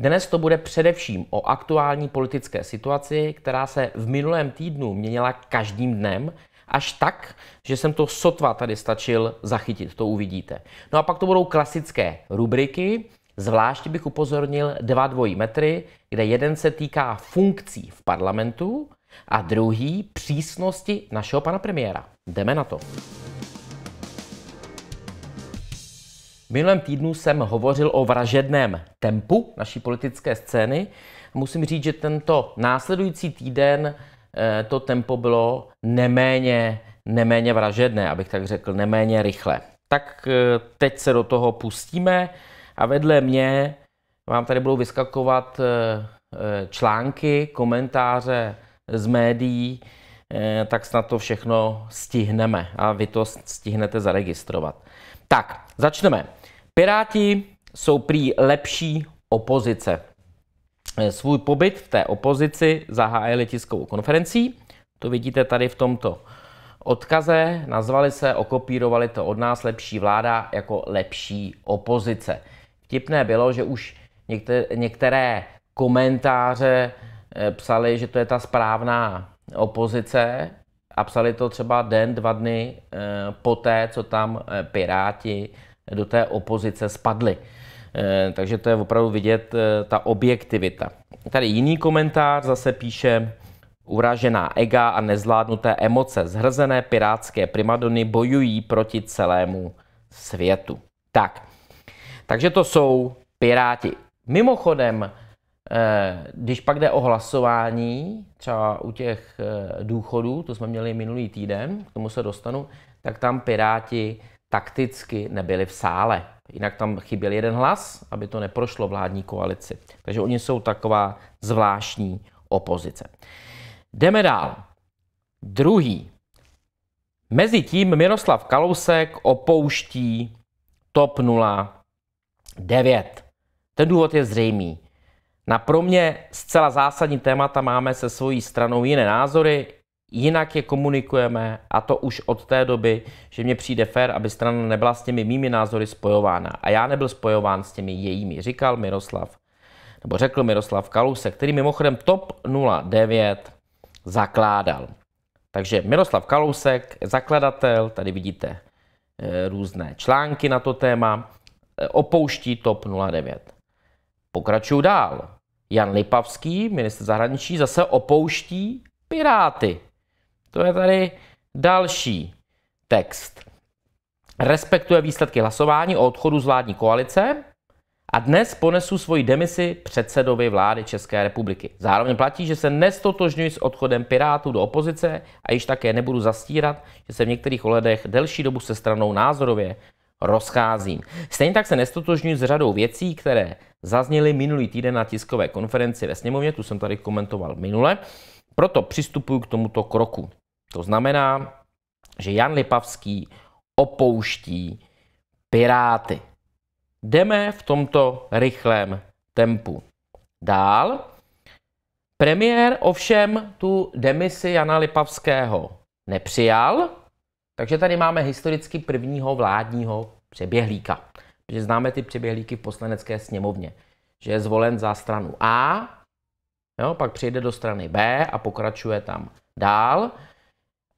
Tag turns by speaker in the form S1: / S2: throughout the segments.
S1: Dnes to bude především o aktuální politické situaci, která se v minulém týdnu měnila každým dnem, až tak, že jsem to sotva tady stačil zachytit, to uvidíte. No a pak to budou klasické rubriky, zvláště bych upozornil dva dvojí metry, kde jeden se týká funkcí v parlamentu a druhý přísnosti našeho pana premiéra. Jdeme na to. minulém týdnu jsem hovořil o vražedném tempu naší politické scény. Musím říct, že tento následující týden eh, to tempo bylo neméně, neméně vražedné, abych tak řekl, neméně rychle. Tak eh, teď se do toho pustíme a vedle mě vám tady budou vyskakovat eh, články, komentáře z médií, tak snad to všechno stihneme a vy to stihnete zaregistrovat. Tak, začneme. Piráti jsou prý lepší opozice. Eh, svůj pobyt v té opozici zahájili tiskovou konferencí. To vidíte tady v tomto odkaze. Nazvali se, okopírovali to od nás lepší vláda jako lepší opozice. Vtipné bylo, že už některé komentáře eh, psali, že to je ta správná opozice a psali to třeba den, dva dny eh, poté, co tam Piráti do té opozice spadli. Eh, takže to je opravdu vidět eh, ta objektivita. Tady jiný komentář zase píše, Uražená ega a nezvládnuté emoce zhrzené pirátské primadony bojují proti celému světu. Tak, takže to jsou piráti. Mimochodem, eh, když pak jde o hlasování, třeba u těch důchodů, to jsme měli minulý týden, k tomu se dostanu, tak tam piráti takticky nebyli v sále. Jinak tam chyběl jeden hlas, aby to neprošlo vládní koalici. Takže oni jsou taková zvláštní opozice. Jdeme dál. Druhý. Mezitím Miroslav Kalousek opouští TOP 09. Ten důvod je zřejmý. Na pro mě zcela zásadní témata máme se svojí stranou jiné názory, jinak je komunikujeme a to už od té doby, že mně přijde fér, aby strana nebyla s těmi mými názory spojována. A já nebyl spojován s těmi jejími, říkal Miroslav, nebo řekl Miroslav Kalousek, který mimochodem TOP 09 zakládal. Takže Miroslav Kalousek, zakladatel, tady vidíte eh, různé články na to téma, eh, opouští TOP 09. Pokračuju dál. Jan Lipavský, minister zahraničí, zase opouští Piráty. To je tady další text. Respektuje výsledky hlasování o odchodu z vládní koalice a dnes ponesu svoji demisi předsedovi vlády České republiky. Zároveň platí, že se nestotožňuji s odchodem Pirátů do opozice a již také nebudu zastírat, že se v některých ohledech delší dobu se stranou názorově rozcházím. Stejně tak se nestotožňuji s řadou věcí, které zazněly minulý týden na tiskové konferenci ve sněmovně, tu jsem tady komentoval minule, proto přistupuji k tomuto kroku. To znamená, že Jan Lipavský opouští Piráty. Jdeme v tomto rychlém tempu. Dál. Premiér ovšem tu demisi Jana Lipavského nepřijal, takže tady máme historicky prvního vládního přeběhlíka. Že známe ty přeběhlíky v poslanecké sněmovně. Že je zvolen za stranu A, jo, pak přijde do strany B a pokračuje tam dál.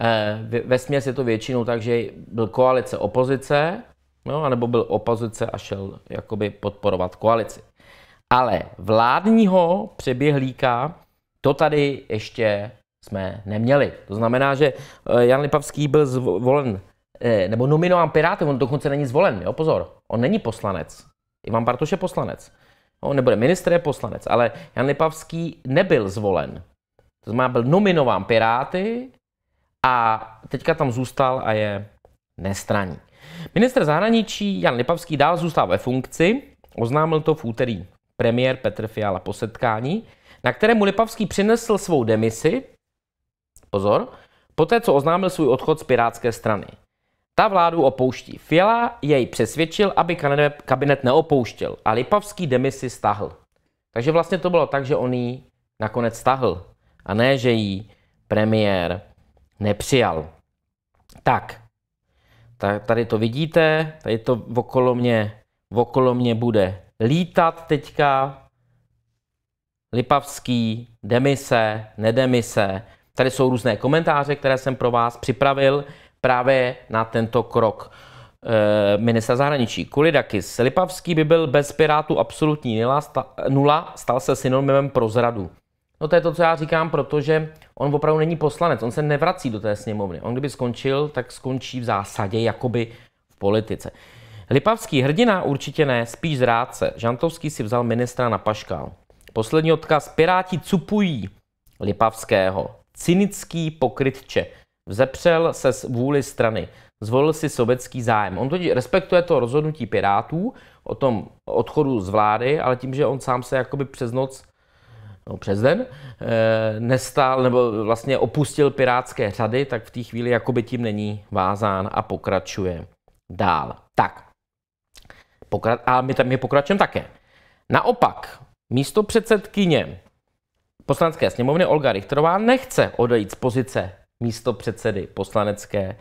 S1: Eh, ve směs je to většinou tak, že byl koalice opozice, no, anebo byl opozice a šel jakoby podporovat koalici. Ale vládního přeběhlíka to tady ještě jsme neměli. To znamená, že eh, Jan Lipavský byl zvolen, eh, nebo nominován Pirátem, on dokonce není zvolen, jo, pozor, on není poslanec. Ivan Bartoš je poslanec. On nebude ministr, je poslanec, ale Jan Lipavský nebyl zvolen. To znamená, byl nominován Piráty, a teďka tam zůstal a je nestraní. Minister zahraničí Jan Lipavský dál zůstal ve funkci, oznámil to v úterý premiér Petr Fiala po setkání, na kterému Lipavský přinesl svou demisi, pozor, poté co oznámil svůj odchod z Pirátské strany. Ta vládu opouští. Fiala jej přesvědčil, aby kabinet neopouštěl a Lipavský demisi stahl. Takže vlastně to bylo tak, že on ji nakonec stahl a ne, že ji premiér nepřijal. Tak, tady to vidíte, tady to okolo mě, okolo mě bude lítat teďka. Lipavský, demise, nedemise. Tady jsou různé komentáře, které jsem pro vás připravil právě na tento krok eh, ministra zahraničí. Kulidakis. Lipavský by byl bez Pirátů absolutní nula, nula stal se synonymem pro zradu. No to je to, co já říkám, protože on opravdu není poslanec, on se nevrací do té sněmovny. On kdyby skončil, tak skončí v zásadě jakoby v politice. Lipavský hrdina určitě ne, spíš zrádce. Žantovský si vzal ministra na paškál. Poslední odkaz. Piráti cupují Lipavského. Cynický pokrytče. Vzepřel se z vůli strany. Zvolil si sovětský zájem. On totiž respektuje to rozhodnutí Pirátů o tom odchodu z vlády, ale tím, že on sám se jakoby přes noc no přes den, eh, nestál nebo vlastně opustil pirátské řady, tak v té chvíli jakoby tím není vázán a pokračuje dál. Tak, Pokra- a my tam je pokračujeme také. Naopak, místo předsedkyně poslanecké sněmovny Olga Richterová nechce odejít z pozice místo předsedy poslanecké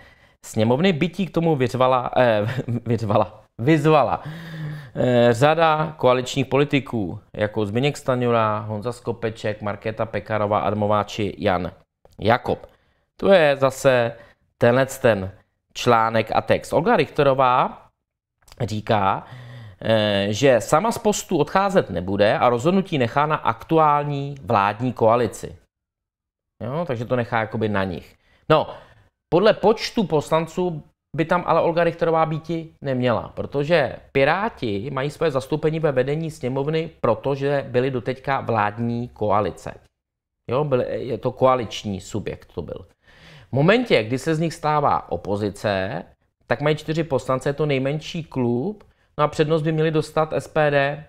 S1: sněmovny, bytí k tomu vyřvala, eh, vyřvala, vyzvala Eh, řada koaličních politiků, jako Zbigněk Stanjura, Honza Skopeček, Markéta Pekarová, Admová či Jan Jakob. To je zase tenhle ten článek a text. Olga Richterová říká, eh, že sama z postu odcházet nebude a rozhodnutí nechá na aktuální vládní koalici. Jo, takže to nechá jakoby na nich. No, podle počtu poslanců by tam ale Olga Richterová býti neměla, protože Piráti mají své zastoupení ve vedení sněmovny, protože byli doteďka vládní koalice. Jo, byl, je to koaliční subjekt to byl. V momentě, kdy se z nich stává opozice, tak mají čtyři poslance, je to nejmenší klub, no a přednost by měli dostat SPD,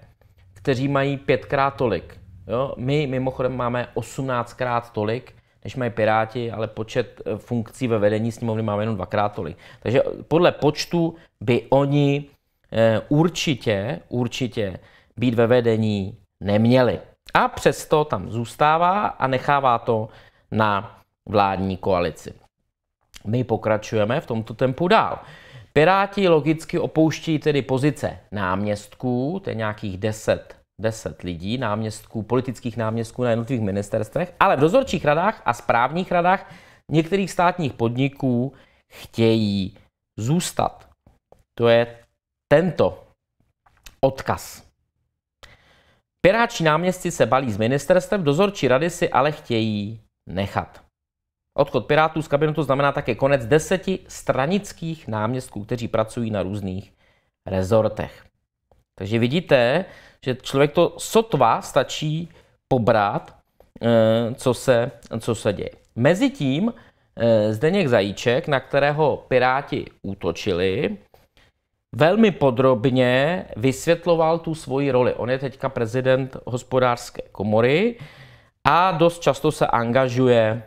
S1: kteří mají pětkrát tolik. Jo? My mimochodem máme osmnáctkrát tolik, než mají Piráti, ale počet eh, funkcí ve vedení sněmovny máme jenom dvakrát tolik. Takže eh, podle počtu by oni eh, určitě, určitě být ve vedení neměli. A přesto tam zůstává a nechává to na vládní koalici. My pokračujeme v tomto tempu dál. Piráti logicky opouští tedy pozice náměstků, to je nějakých 10 10 lidí, náměstků, politických náměstků na jednotlivých ministerstvech, ale v dozorčích radách a správních radách některých státních podniků chtějí zůstat. To je tento odkaz. Piráči náměstci se balí z ministerstev, dozorčí rady si ale chtějí nechat. Odchod Pirátů z kabinetu znamená také konec deseti stranických náměstků, kteří pracují na různých rezortech. Takže vidíte, že člověk to sotva stačí pobrat, eh, co se, co se děje. Mezitím eh, Zdeněk Zajíček, na kterého Piráti útočili, velmi podrobně vysvětloval tu svoji roli. On je teďka prezident hospodářské komory a dost často se angažuje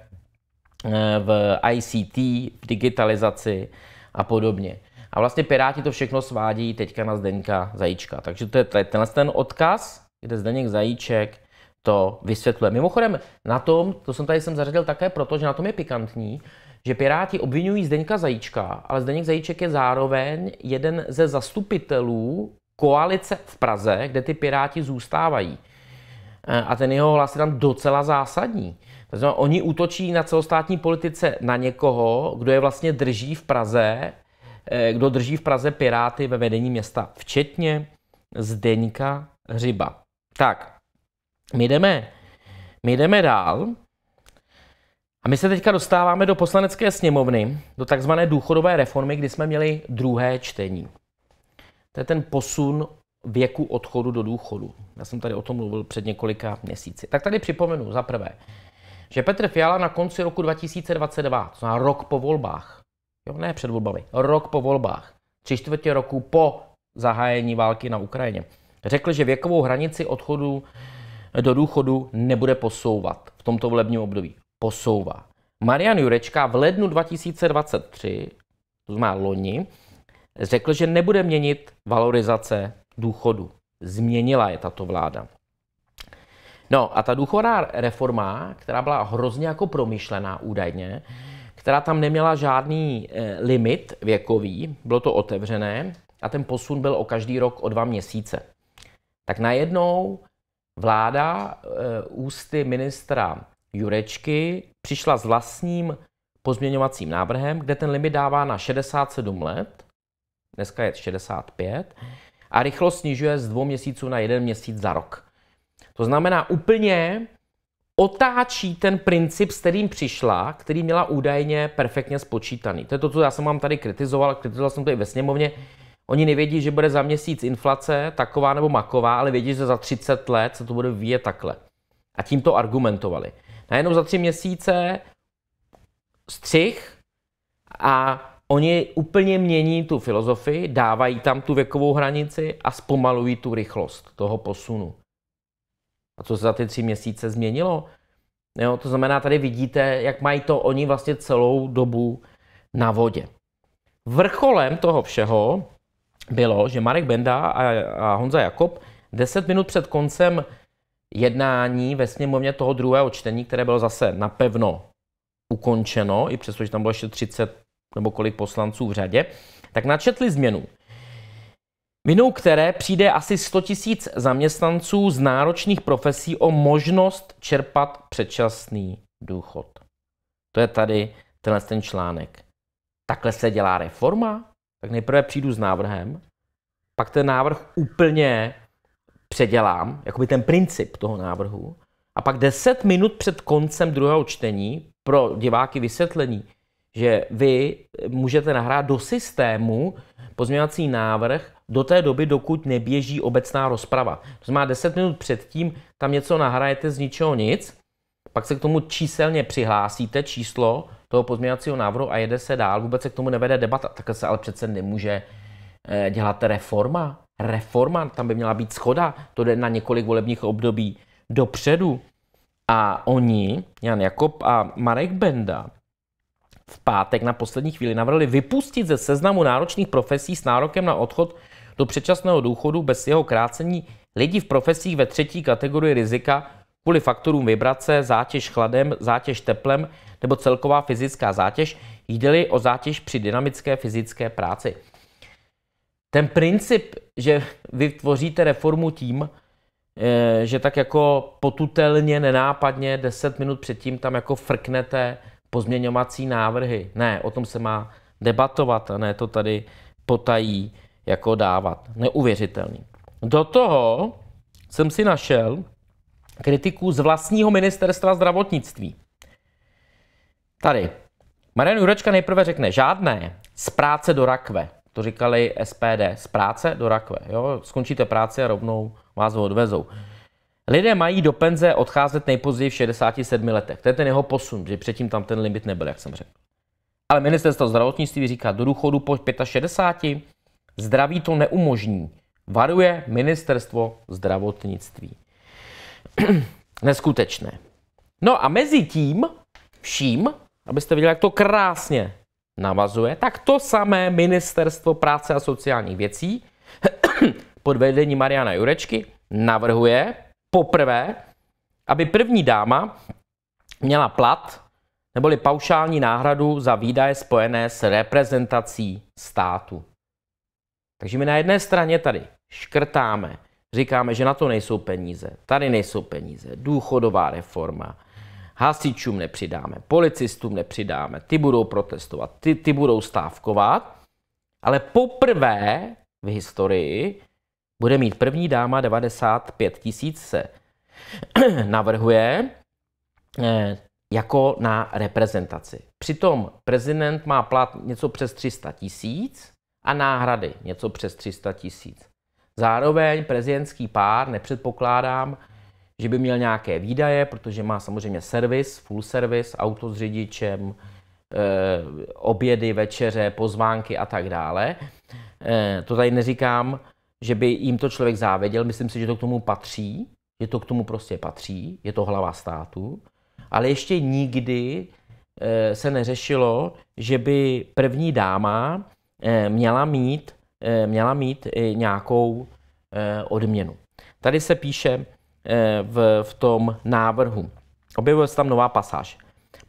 S1: eh, v ICT, v digitalizaci a podobně. A vlastně Piráti to všechno svádí teďka na Zdeňka Zajíčka. Takže to je tenhle ten odkaz, kde Zdeněk Zajíček to vysvětluje. Mimochodem na tom, to jsem tady jsem zařadil také proto, že na tom je pikantní, že Piráti obvinují Zdeňka Zajíčka, ale Zdeněk Zajíček je zároveň jeden ze zastupitelů koalice v Praze, kde ty Piráti zůstávají. E, a ten jeho hlas je tam docela zásadní. To znamená, oni útočí na celostátní politice na někoho, kdo je vlastně drží v Praze Eh, kdo drží v Praze Piráty ve vedení města, včetně Zdeňka Hřiba. Tak, my jdeme, my jdeme dál. A my se teďka dostáváme do poslanecké sněmovny, do takzvané důchodové reformy, kdy jsme měli druhé čtení. To je ten posun věku odchodu do důchodu. Já jsem tady o tom mluvil před několika měsíci. Tak tady připomenu za prvé, že Petr Fiala na konci roku 2022, to znamená rok po volbách, Jo, ne před volbami. Rok po volbách. Tři čtvrtě roku po zahájení války na Ukrajině. Řekl, že věkovou hranici odchodu do důchodu nebude posouvat v tomto volebním období. Posouvá. Marian Jurečka v lednu 2023, to znamená loni, řekl, že nebude měnit valorizace důchodu. Změnila je tato vláda. No a ta důchodná reforma, která byla hrozně jako promyšlená údajně, která tam neměla žádný eh, limit věkový, bylo to otevřené a ten posun byl o každý rok o dva měsíce. Tak najednou vláda eh, ústy ministra Jurečky přišla s vlastním pozměňovacím návrhem, kde ten limit dává na 67 let, dneska je 65, a rychlo snižuje z dvou měsíců na jeden měsíc za rok. To znamená úplně otáčí ten princip, s kterým přišla, který měla údajně perfektně spočítaný. To je to, co já jsem vám tady kritizoval, kritizoval jsem to i ve sněmovně. Oni nevědí, že bude za měsíc inflace taková nebo maková, ale vědí, že za 30 let se to bude vyvíjet takhle. A tím to argumentovali. Najednou za tři měsíce střih a oni úplně mění tu filozofii, dávají tam tu věkovou hranici a zpomalují tu rychlost toho posunu. A co se za ty tři měsíce změnilo? Jo, to znamená, tady vidíte, jak mají to oni vlastně celou dobu na vodě. Vrcholem toho všeho bylo, že Marek Benda a, a Honza Jakob 10 minut před koncem jednání ve sněmovně toho druhého čtení, které bylo zase napevno ukončeno, i přestože tam bylo ještě 30 nebo kolik poslanců v řadě, tak načetli změnu, vinou které přijde asi 100 tisíc zaměstnanců z náročných profesí o možnost čerpat předčasný důchod. To je tady tenhle ten článek. Takhle se dělá reforma? Tak nejprve přijdu s návrhem, pak ten návrh úplně předělám, jakoby ten princip toho návrhu, a pak 10 minut před koncem druhého čtení pro diváky vysvětlení, že vy můžete nahrát do systému pozměňovací návrh, do té doby, dokud neběží obecná rozprava. To znamená 10 minut předtím tam něco nahrajete z ničeho nic, pak se k tomu číselně přihlásíte číslo toho pozměňovacího návrhu a jede se dál. Vůbec se k tomu nevede debata. Tak se ale přece nemůže eh, dělat reforma. Reforma, tam by měla být schoda, to jde na několik volebních období dopředu. A oni, Jan Jakob a Marek Benda, v pátek na poslední chvíli navrhli vypustit ze seznamu náročných profesí s nárokem na odchod do předčasného důchodu bez jeho krácení lidi v profesích ve třetí kategorii rizika kvůli faktorům vibrace, zátěž chladem, zátěž teplem nebo celková fyzická zátěž, jde o zátěž při dynamické fyzické práci. Ten princip, že vy tvoříte reformu tím, eh, že tak jako potutelně, nenápadně 10 minut předtím tam jako frknete pozměňovací návrhy. Ne, o tom se má debatovat a ne to tady potají jako dávat. Neuvěřitelný. Do toho jsem si našel kritiku z vlastního ministerstva zdravotnictví. Tady. Marian Jurečka nejprve řekne žádné z práce do rakve. To říkali SPD. Z práce do rakve. Jo? Skončíte práci a rovnou vás ho odvezou. Lidé mají do penze odcházet nejpozději v 67 letech. To je ten jeho posun, že předtím tam ten limit nebyl, jak jsem řekl. Ale ministerstvo zdravotnictví říká do důchodu po 65. Zdraví to neumožní, varuje ministerstvo zdravotnictví. Neskutečné. No a mezi tím vším, abyste viděli, jak to krásně navazuje, tak to samé ministerstvo práce a sociálních věcí pod vedením Mariana Jurečky navrhuje poprvé, aby první dáma měla plat neboli paušální náhradu za výdaje spojené s reprezentací státu. Takže my na jedné straně tady škrtáme, říkáme, že na to nejsou peníze, tady nejsou peníze, důchodová reforma, hasičům nepřidáme, policistům nepřidáme, ty budou protestovat, ty, ty budou stávkovat, ale poprvé v historii bude mít první dáma 95 tisíc se navrhuje eh, jako na reprezentaci. Přitom prezident má plat něco přes 300 tisíc a náhrady, něco přes 300 tisíc. Zároveň prezidentský pár, nepředpokládám, že by měl nějaké výdaje, protože má samozřejmě servis, full servis, auto s řidičem, eh, obědy, večeře, pozvánky a tak dále. Eh, to tady neříkám, že by jim to člověk záviděl, myslím si, že to k tomu patří, že to k tomu prostě patří, je to hlava státu, ale ještě nikdy eh, se neřešilo, že by první dáma Eh, měla mít, eh, měla mít nějakou eh, odměnu. Tady se píše v, v tom návrhu, objevuje se tam nová pasáž.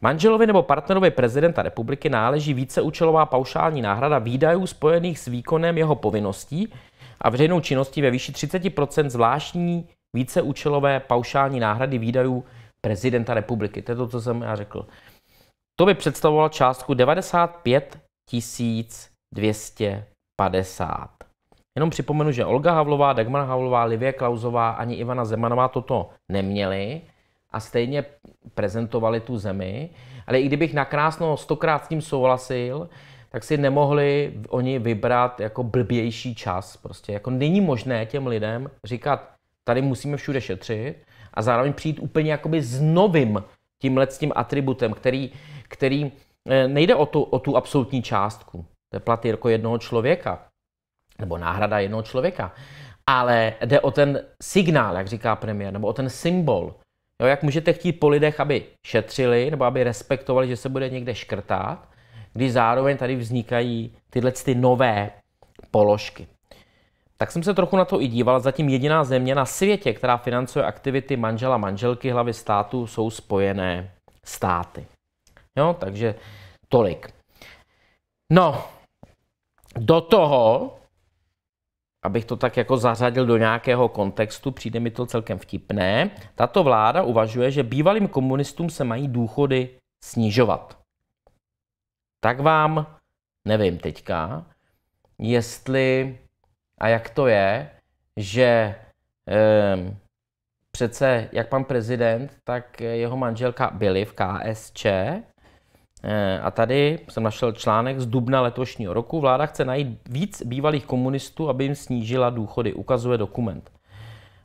S1: Manželovi nebo partnerovi prezidenta republiky náleží víceúčelová paušální náhrada výdajů spojených s výkonem jeho povinností a veřejnou činností ve výši 30 zvláštní víceúčelové paušální náhrady výdajů prezidenta republiky. To je to, co jsem já řekl. To by představovalo částku 95 tisíc 250. Jenom připomenu, že Olga Havlová, Dagmar Havlová, Livie Klauzová ani Ivana Zemanová toto neměli a stejně prezentovali tu zemi. Ale i kdybych nakrásno stokrát s tím souhlasil, tak si nemohli oni vybrat jako blbější čas. Prostě jako není možné těm lidem říkat, tady musíme všude šetřit a zároveň přijít úplně jakoby s novým tímhle s tím atributem, který, který eh, nejde o tu, o tu absolutní částku. To je platy jako jednoho člověka, nebo náhrada jednoho člověka. Ale jde o ten signál, jak říká premiér, nebo o ten symbol. Jo, jak můžete chtít po lidech, aby šetřili, nebo aby respektovali, že se bude někde škrtat, když zároveň tady vznikají tyhle ty nové položky. Tak jsem se trochu na to i díval. Zatím jediná země na světě, která financuje aktivity manžela manželky hlavy státu, jsou spojené státy. Jo, takže tolik. No, do toho, abych to tak jako zařadil do nějakého kontextu, přijde mi to celkem vtipné, tato vláda uvažuje, že bývalým komunistům se mají důchody snižovat. Tak vám nevím teďka, jestli a jak to je, že e, přece jak pan prezident, tak jeho manželka byli v KSČ Eh, a tady jsem našel článek z dubna letošního roku. Vláda chce najít víc bývalých komunistů, aby jim snížila důchody, ukazuje dokument.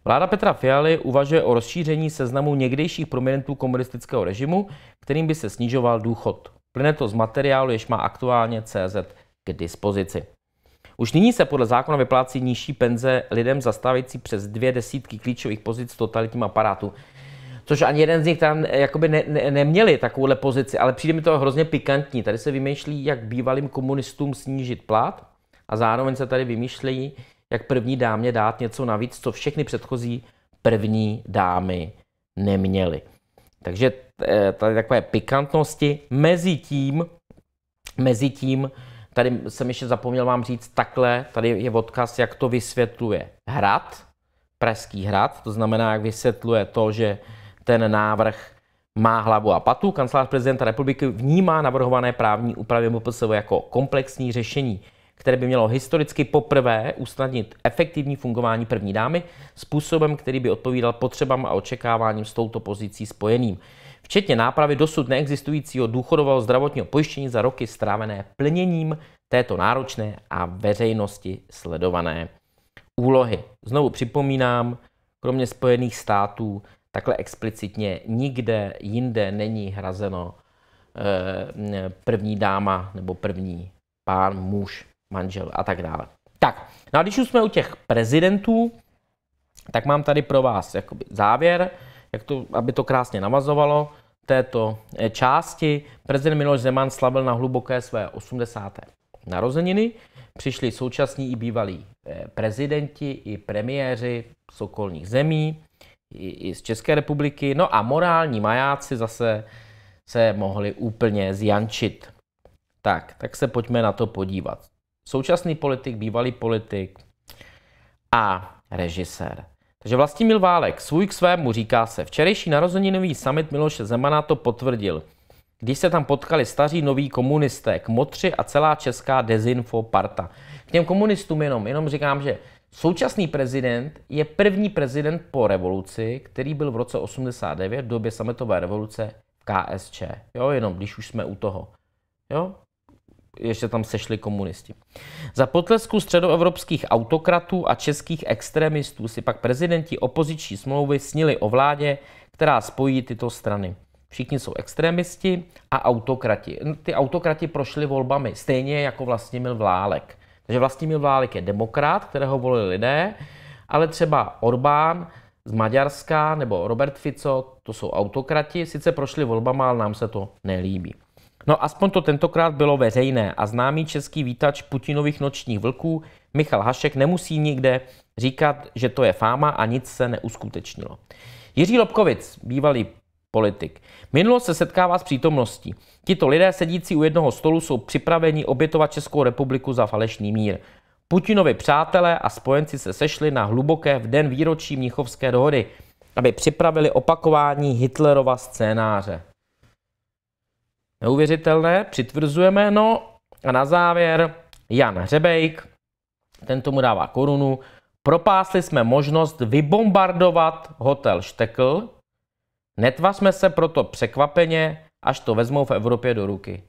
S1: Vláda Petra Fialy uvažuje o rozšíření seznamu někdejších prominentů komunistického režimu, kterým by se snižoval důchod. Plyne to z materiálu, jež má aktuálně CZ k dispozici. Už nyní se podle zákona vyplácí nižší penze lidem zastávající přes dvě desítky klíčových pozic totalitním aparátu což ani jeden z nich tam eh, jakoby ne, ne, neměli takovouhle pozici, ale přijde mi to hrozně pikantní. Tady se vymýšlí, jak bývalým komunistům snížit plat a zároveň se tady vymýšlí, jak první dámě dát něco navíc, co všechny předchozí první dámy neměly. Takže eh, tady takové pikantnosti. Mezi tím, mezi tím, tady jsem ještě zapomněl vám říct takhle, tady je odkaz, jak to vysvětluje Hrad, Pražský hrad, to znamená, jak vysvětluje to, že ten návrh má hlavu a patu. Kancelář prezidenta republiky vnímá navrhované právní úpravy MPSV jako komplexní řešení, které by mělo historicky poprvé usnadnit efektivní fungování první dámy způsobem, který by odpovídal potřebám a očekáváním s touto pozicí spojeným. Včetně nápravy dosud neexistujícího důchodového zdravotního pojištění za roky strávené plněním této náročné a veřejnosti sledované úlohy. Znovu připomínám, kromě Spojených států takhle explicitně nikde jinde není hrazeno eh, první dáma nebo první pán, muž, manžel a tak dále. Tak, no a když už jsme u těch prezidentů, tak mám tady pro vás jakoby závěr, jak to, aby to krásně navazovalo této eh, části. Prezident Miloš Zeman slavil na hluboké své 80. narozeniny. Přišli současní i bývalí eh, prezidenti i premiéři z okolních zemí i, i z České republiky. No a morální majáci zase se mohli úplně zjančit. Tak, tak se pojďme na to podívat. Současný politik, bývalý politik a režisér. Takže Vlastimil Válek, svůj k svému, říká se. Včerejší narozeninový summit Miloše Zemana to potvrdil. Když se tam potkali staří noví komunisté, kmotři a celá česká dezinfo parta. K těm komunistům jenom, jenom říkám, že Současný prezident je první prezident po revoluci, který byl v roce 89 v době sametové revoluce v KSČ. Jo, jenom když už jsme u toho. Jo, ještě tam sešli komunisti. Za potlesku středoevropských autokratů a českých extremistů si pak prezidenti opoziční smlouvy snili o vládě, která spojí tyto strany. Všichni jsou extremisti a autokrati. Ty autokrati prošli volbami, stejně jako vlastně Mil Vlálek. Takže Vlastimil Válek je demokrat, kterého volili lidé, ale třeba Orbán z Maďarska nebo Robert Fico, to jsou autokrati, sice prošli volbama, ale nám se to nelíbí. No aspoň to tentokrát bylo veřejné a známý český vítač Putinových nočních vlků Michal Hašek nemusí nikde říkat, že to je fáma a nic se neuskutečnilo. Jiří Lobkovic, bývalý politik. Minulost se setkává s přítomností. Tito lidé sedící u jednoho stolu jsou připraveni obětovat Českou republiku za falešný mír. Putinovi přátelé a spojenci se sešli na hluboké v den výročí Mnichovské dohody, aby připravili opakování Hitlerova scénáře. Neuvěřitelné, přitvrzujeme. No a na závěr Jan Hřebejk, ten tomu dává korunu. Propásli jsme možnost vybombardovat hotel Štekl, Netvařme se proto překvapeně, až to vezmou v Evropě do ruky.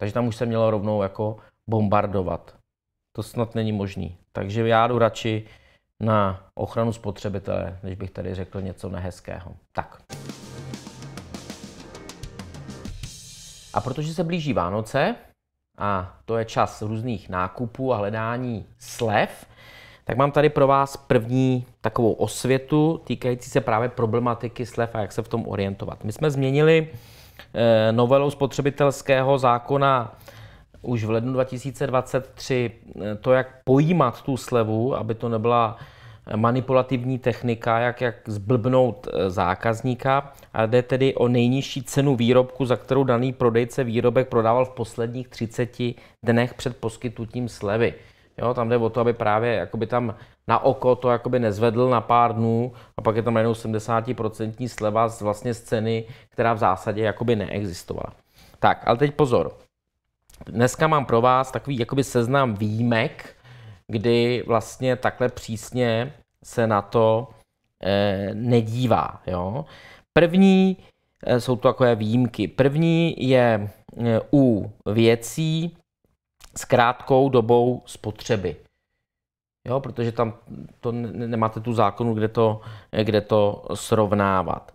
S1: Takže tam už se mělo rovnou jako bombardovat. To snad není možný. Takže já jdu radši na ochranu spotřebitele, než bych tady řekl něco nehezkého. Tak. A protože se blíží Vánoce a to je čas různých nákupů a hledání slev, tak mám tady pro vás první takovou osvětu týkající se právě problematiky slev a jak se v tom orientovat. My jsme změnili eh, novelou spotřebitelského zákona už v lednu 2023 eh, to, jak pojímat tu slevu, aby to nebyla manipulativní technika, jak, jak zblbnout eh, zákazníka, a jde tedy o nejnižší cenu výrobku, za kterou daný prodejce výrobek prodával v posledních 30 dnech před poskytnutím slevy. Jo, tam jde o to, aby právě jakoby tam na oko to jakoby nezvedl na pár dnů a pak je tam jenom 70% sleva z vlastně ceny, která v zásadě jakoby neexistovala. Tak, ale teď pozor. Dneska mám pro vás takový jakoby seznam výjimek, kdy vlastně takhle přísně se na to e, nedívá. Jo? První e, jsou to takové výjimky. První je e, u věcí, s krátkou dobou spotřeby. Jo, protože tam to nemáte tu zákonu, kde to, kde to srovnávat.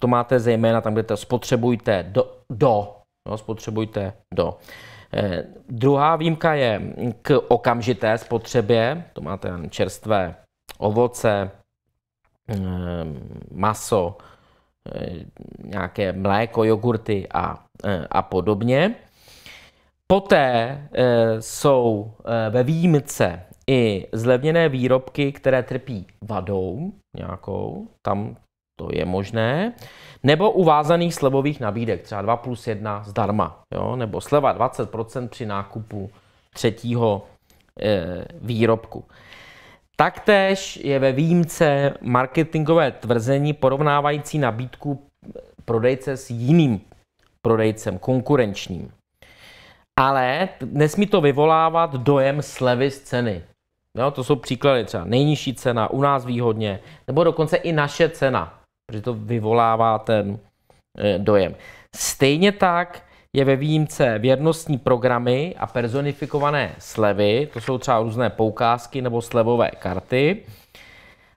S1: To máte zejména tam, kde to spotřebujte do. do jo, spotřebujte do. Eh, druhá výjimka je k okamžité spotřebě. To máte čerstvé ovoce, eh, maso, eh, nějaké mléko, jogurty a, eh, a podobně. Poté eh, jsou eh, ve výjimce i zlevněné výrobky, které trpí vadou nějakou, tam to je možné, nebo uvázaných slevových nabídek, třeba 2 plus 1 zdarma, jo? nebo sleva 20% při nákupu třetího e, výrobku. Taktéž je ve výjimce marketingové tvrzení porovnávající nabídku prodejce s jiným prodejcem konkurenčním ale nesmí to vyvolávat dojem slevy z ceny. Jo, to jsou příklady třeba nejnižší cena, u nás výhodně, nebo dokonce i naše cena, protože to vyvolává ten eh, dojem. Stejně tak je ve výjimce věrnostní programy a personifikované slevy, to jsou třeba různé poukázky nebo slevové karty.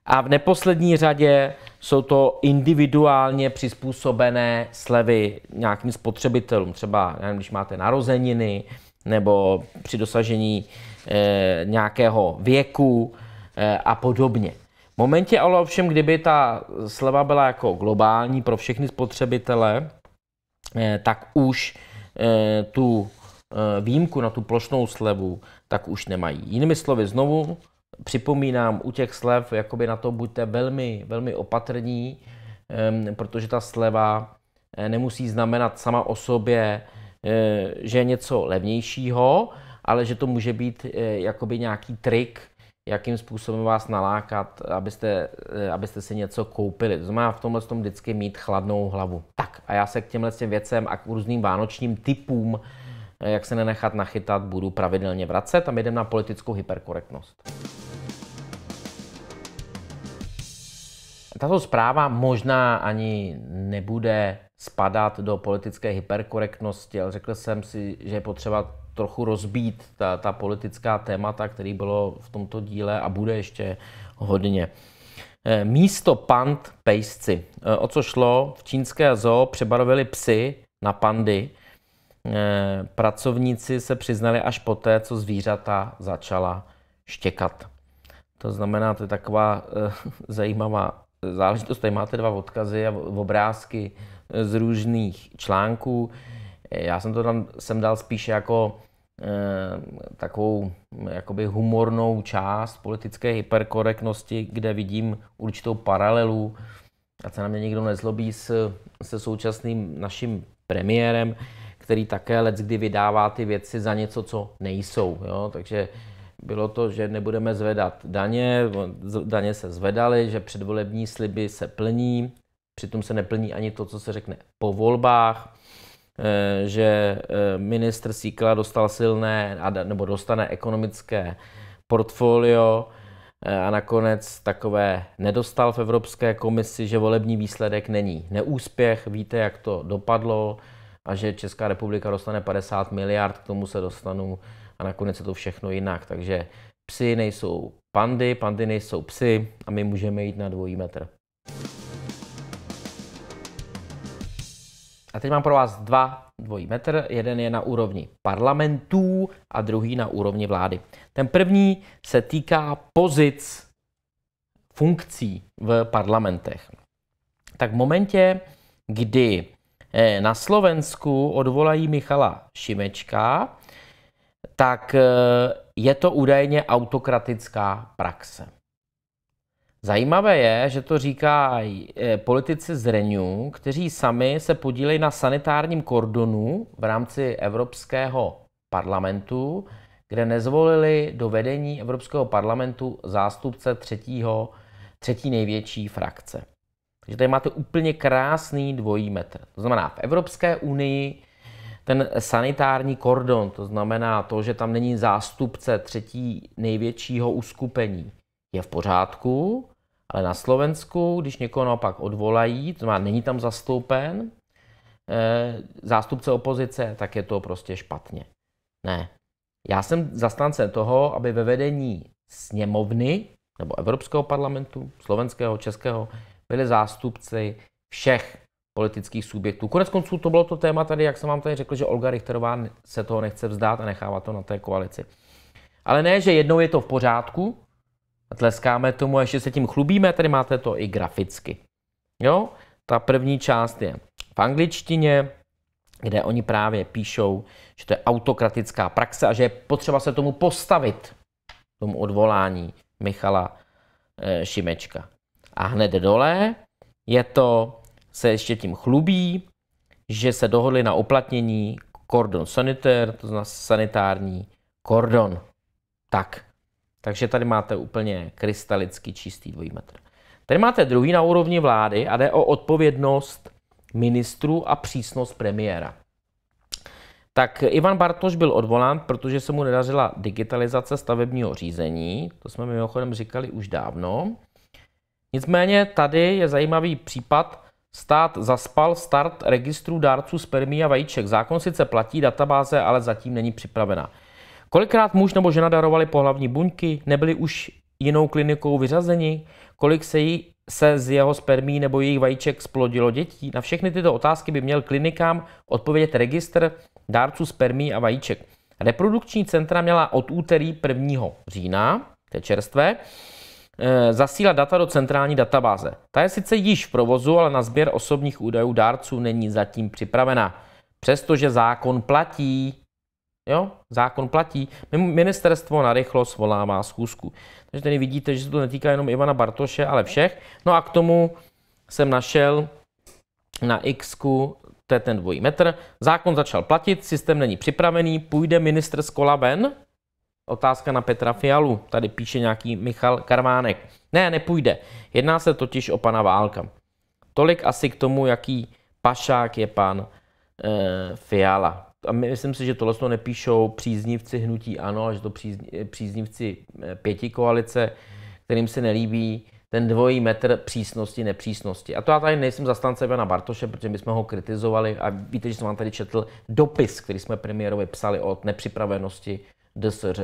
S1: A v neposlední řadě jsou to individuálně přizpůsobené slevy nějakým spotřebitelům. Třeba nevím, když máte narozeniny nebo při dosažení e, nějakého věku e, a podobně. V momentě ale ovšem, kdyby ta sleva byla jako globální pro všechny spotřebitele, e, tak už e, tu výjimku na tu plošnou slevu, tak už nemají. Jinými slovy, znovu připomínám u těch slev, jakoby na to buďte velmi, velmi opatrní, protože ta sleva eh, nemusí znamenat sama o sobě, eh, že je něco levnějšího, ale že to může být eh, jakoby nějaký trik, jakým způsobem vás nalákat, abyste, abyste si něco koupili. To znamená v tomhle tom vždycky mít chladnou hlavu. Tak a já se k těmhle těm věcem a k různým vánočním typům, jak se nenechat nachytat, budu pravidelně vracet a my jdeme na politickou hyperkorektnost. Tato zpráva možná ani nebude spadat do politické hyperkorektnosti, ale řekl jsem si, že je potřeba trochu rozbít ta, ta politická témata, který bylo v tomto díle a bude ještě hodně. Eh, místo pand pejsci. Eh, o co šlo? V čínské zoo přebarovili psy na pandy. Eh, pracovníci se přiznali až poté, co zvířata začala štěkat. To znamená, to je taková zajímavá záležitost. Tady máte dva odkazy a obrázky z různých článků. Já jsem to tam jsem dal spíše jako e, takovou jakoby humornou část politické hyperkorektnosti, kde vidím určitou paralelu, a se na mě někdo nezlobí, s, se současným naším premiérem, který také let kdy vydává ty věci za něco, co nejsou. Jo? Takže bylo to, že nebudeme zvedat daně, daně se zvedaly, že předvolební sliby se plní, přitom se neplní ani to, co se řekne po volbách, eh, že eh, ministr Síkla dostal silné, nebo dostane ekonomické portfolio eh, a nakonec takové nedostal v Evropské komisi, že volební výsledek není neúspěch, víte, jak to dopadlo a že Česká republika dostane 50 miliard, k tomu se dostanu a nakonec je to všechno jinak. Takže psy nejsou pandy, pandy nejsou psy a my můžeme jít na dvojí metr. A teď mám pro vás dva dvojí metr. Jeden je na úrovni parlamentů a druhý na úrovni vlády. Ten první se týká pozic funkcí v parlamentech. Tak v momentě, kdy eh, na Slovensku odvolají Michala Šimečka, tak eh, je to údajně autokratická praxe. Zajímavé je, že to říkají eh, politici z Renew, kteří sami se podílejí na sanitárním kordonu v rámci Evropského parlamentu, kde nezvolili do vedení Evropského parlamentu zástupce třetího, třetí největší frakce. Takže tady máte úplně krásný dvojí metr. To znamená, v Evropské unii ten sanitární kordon, to znamená to, že tam není zástupce třetí největšího uskupení, je v pořádku, ale na Slovensku, když někoho naopak odvolají, to znamená, není tam zastoupen eh, zástupce opozice, tak je to prostě špatně. Ne. Já jsem zastánce toho, aby ve vedení sněmovny nebo Evropského parlamentu, slovenského, českého, byli zástupci všech politických subjektů. Konec konců to bylo to téma tady, jak jsem vám tady řekl, že Olga Richterová se toho nechce vzdát a nechává to na té koalici. Ale ne, že jednou je to v pořádku, tleskáme tomu a ještě se tím chlubíme, tady máte to i graficky. Jo? Ta první část je v angličtině, kde oni právě píšou, že to je autokratická praxe a že je potřeba se tomu postavit, tomu odvolání Michala e, Šimečka. A hned dole je to se ještě tím chlubí, že se dohodli na uplatnění kordon sanitér, to znamená sanitární kordon. Tak, takže tady máte úplně krystalicky čistý dvojí metr. Tady máte druhý na úrovni vlády a jde o odpovědnost ministru a přísnost premiéra. Tak Ivan Bartoš byl odvolán, protože se mu nedařila digitalizace stavebního řízení. To jsme mimochodem říkali už dávno. Nicméně tady je zajímavý případ, Stát zaspal start registru dárců spermí a vajíček. Zákon sice platí, databáze ale zatím není připravená. Kolikrát muž nebo žena darovali pohlavní buňky, nebyli už jinou klinikou vyřazeni, kolik se, jí, se z jeho spermí nebo jejich vajíček splodilo dětí. Na všechny tyto otázky by měl klinikám odpovědět registr dárců spermí a vajíček. Reprodukční centra měla od úterý 1. října, to je čerstvé, Eh, zasílat data do centrální databáze. Ta je sice již v provozu, ale na sběr osobních údajů dárců není zatím připravena. Přestože zákon platí, jo, zákon platí, ministerstvo narychlo volává schůzku. Takže tady vidíte, že se to netýká jenom Ivana Bartoše, ale všech. No a k tomu jsem našel na X, to je ten dvojí metr. Zákon začal platit, systém není připravený, půjde ministr z kola ven, Otázka na Petra Fialu, tady píše nějaký Michal Karmánek. Ne, nepůjde. Jedná se totiž o pana Válka. Tolik asi k tomu, jaký pašák je pan e, Fiala. A myslím si, že tohle to nepíšou příznivci hnutí ANO, až to eh, příznivci eh, pěti koalice, kterým se nelíbí ten dvojí metr přísnosti, nepřísnosti. A to já tady nejsem zastánce na Bartoše, protože my jsme ho kritizovali a víte, že jsem vám tady četl dopis, který jsme premiérovi psali o nepřipravenosti DSŘ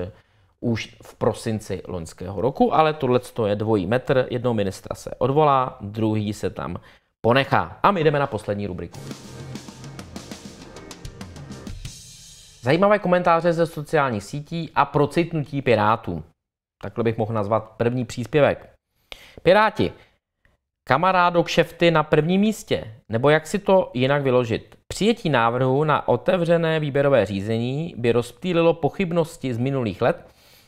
S1: už v prosinci loňského roku, ale tohle je dvojí metr, Jednou ministra se odvolá, druhý se tam ponechá. A my jdeme na poslední rubriku. Zajímavé komentáře ze sociálních sítí a procitnutí Pirátů. Takhle bych mohl nazvat první příspěvek. Piráti, kamarádo kšefty na prvním místě, nebo jak si to jinak vyložit? Přijetí návrhu na otevřené výběrové řízení by rozptýlilo pochybnosti z minulých let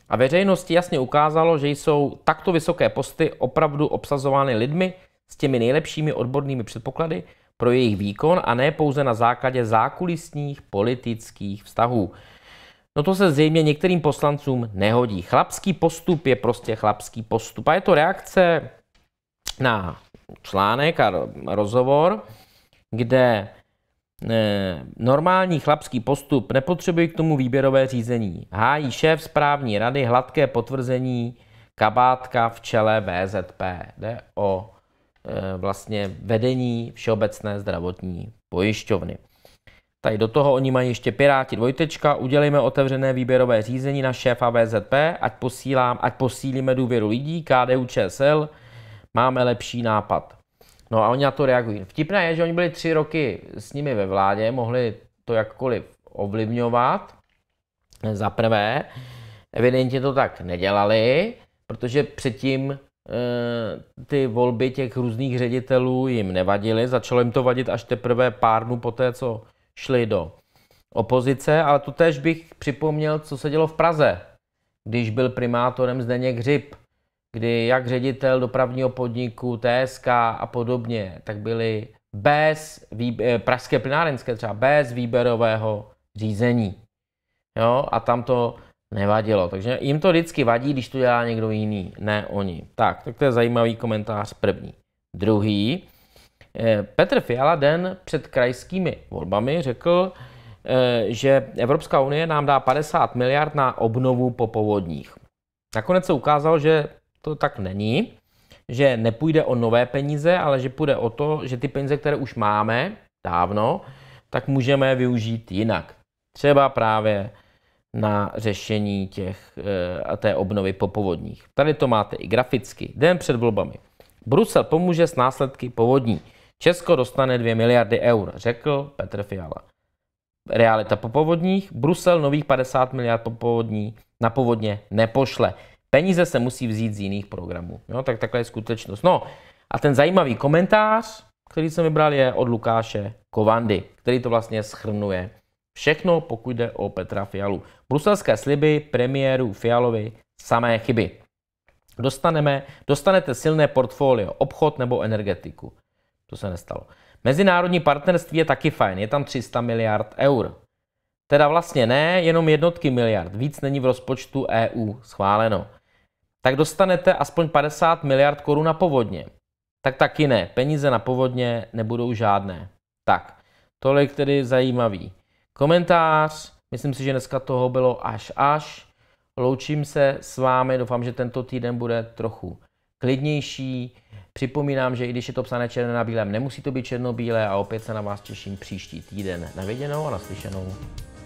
S1: a veřejnosti jasně ukázalo, že jsou takto vysoké posty opravdu obsazovány lidmi s těmi nejlepšími odbornými předpoklady pro jejich výkon a ne pouze na základě zákulisních politických vztahů. No to se zřejmě některým poslancům nehodí. Chlapský postup je prostě chlapský postup. A je to reakce na článek a rozhovor, kde Eh, normální chlapský postup nepotřebuje k tomu výběrové řízení. Hájí šéf správní rady hladké potvrzení kabátka v čele VZP. Jde o eh, vlastně vedení Všeobecné zdravotní pojišťovny. Tady do toho oni mají ještě Piráti dvojtečka, udělejme otevřené výběrové řízení na šéfa VZP, ať, posílám, ať posílíme důvěru lidí, KDU ČSL, máme lepší nápad. No a oni na to reagují. Vtipné je, že oni byli tři roky s nimi ve vládě, mohli to jakkoliv ovlivňovat. Za prvé, evidentně to tak nedělali, protože předtím eh, ty volby těch různých ředitelů jim nevadily, začalo jim to vadit až teprve pár dnů poté, co šli do opozice, ale tu tež bych připomněl, co se dělo v Praze, když byl primátorem Zdeněk Hřib kdy jak ředitel dopravního podniku, TSK a podobně, tak byli bez eh, pražské plynárenské třeba bez výběrového řízení. Jo, a tam to nevadilo. Takže jim to vždycky vadí, když to dělá někdo jiný, ne oni. Tak, tak to je zajímavý komentář první. Druhý, eh, Petr Fiala den před krajskými volbami řekl, eh, že Evropská unie nám dá 50 miliard na obnovu po povodních. Nakonec se ukázalo, že to tak není, že nepůjde o nové peníze, ale že půjde o to, že ty peníze, které už máme dávno, tak můžeme využít jinak. Třeba právě na řešení těch, eh, té obnovy po povodních. Tady to máte i graficky. Den před volbami. Brusel pomůže s následky povodní. Česko dostane 2 miliardy eur, řekl Petr Fiala. Realita po povodních. Brusel nových 50 miliard popovodní povodní na povodně nepošle. Peníze se musí vzít z jiných programů. Jo, tak takhle je skutečnost. No a ten zajímavý komentář, který jsem vybral, je od Lukáše Kovandy, který to vlastně schrnuje. Všechno, pokud jde o Petra Fialu. Bruselské sliby premiéru Fialovi samé chyby. Dostaneme, dostanete silné portfolio, obchod nebo energetiku. To se nestalo. Mezinárodní partnerství je taky fajn, je tam 300 miliard eur. Teda vlastně ne, jenom jednotky miliard, víc není v rozpočtu EU schváleno tak dostanete aspoň 50 miliard korun na povodně. Tak taky ne, peníze na povodně nebudou žádné. Tak, tolik tedy zajímavý komentář. Myslím si, že dneska toho bylo až až. Loučím se s vámi, doufám, že tento týden bude trochu klidnější. Připomínám, že i když je to psané černé na bílém, nemusí to být černobílé a opět se na vás těším příští týden. Na viděnou a naslyšenou.